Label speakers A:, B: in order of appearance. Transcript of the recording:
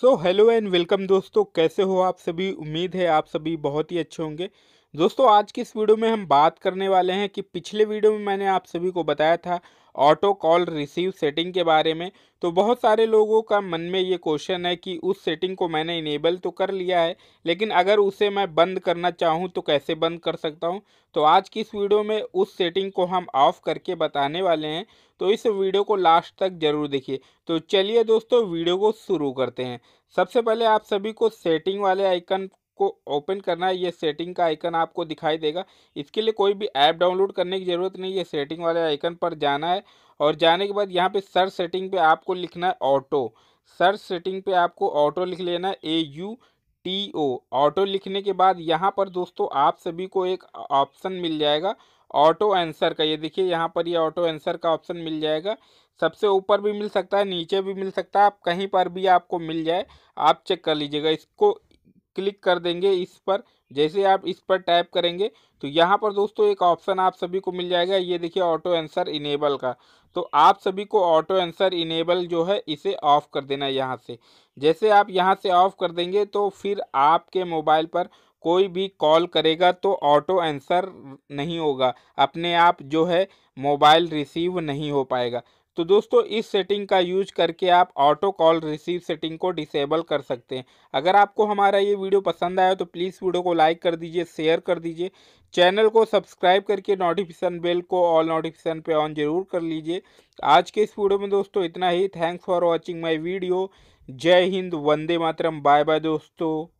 A: so hello and welcome दोस्तों कैसे हो आप सभी उम्मीद है आप सभी बहुत ही अच्छे होंगे दोस्तों आज की इस वीडियो में हम बात करने वाले हैं कि पिछले वीडियो में मैंने आप सभी को बताया था ऑटो कॉल रिसीव सेटिंग के बारे में तो बहुत सारे लोगों का मन में ये क्वेश्चन है कि उस सेटिंग को मैंने इनेबल तो कर लिया है लेकिन अगर उसे मैं बंद करना चाहूँ तो कैसे बंद कर सकता हूँ तो आज की इस वीडियो में उस सेटिंग को हम ऑफ़ करके बताने वाले हैं तो इस वीडियो को लास्ट तक ज़रूर देखिए तो चलिए दोस्तों वीडियो को शुरू करते हैं सबसे पहले आप सभी को सेटिंग वाले आइकन को ओपन करना है ये सेटिंग का आइकन आपको दिखाई देगा इसके लिए कोई भी ऐप डाउनलोड करने की ज़रूरत नहीं ये सेटिंग वाले आइकन पर जाना है और जाने के बाद यहाँ पे सर्च सेटिंग पे आपको लिखना है ऑटो सर्च सेटिंग पे आपको ऑटो लिख लेना है A U T O auto लिखने के बाद यहाँ पर दोस्तों आप सभी को एक ऑप्शन मिल जाएगा ऑटो आंसर का ये देखिए यहाँ पर ये ऑटो आंसर का ऑप्शन मिल जाएगा सबसे ऊपर भी मिल सकता है नीचे भी मिल सकता है आप कहीं पर भी आपको मिल जाए आप चेक कर लीजिएगा इसको क्लिक कर देंगे इस पर जैसे आप इस पर टाइप करेंगे तो यहाँ पर दोस्तों एक ऑप्शन आप सभी को मिल जाएगा ये देखिए ऑटो आंसर इनेबल का तो आप सभी को ऑटो आंसर इनेबल जो है इसे ऑफ़ कर देना यहाँ से जैसे आप यहाँ से ऑफ़ कर देंगे तो फिर आपके मोबाइल पर कोई भी कॉल करेगा तो ऑटो आंसर नहीं होगा अपने आप जो है मोबाइल रिसीव नहीं हो पाएगा तो दोस्तों इस सेटिंग का यूज करके आप ऑटो कॉल रिसीव सेटिंग को डिसेबल कर सकते हैं अगर आपको हमारा ये वीडियो पसंद आया तो प्लीज़ वीडियो को लाइक कर दीजिए शेयर कर दीजिए चैनल को सब्सक्राइब करके नोटिफिकेशन बेल को ऑल नोटिफिकेशन पे ऑन जरूर कर लीजिए आज के इस वीडियो में दोस्तों इतना ही thanks for watching my video जय हिंद वंदे मातरम बाय बाय दोस्तों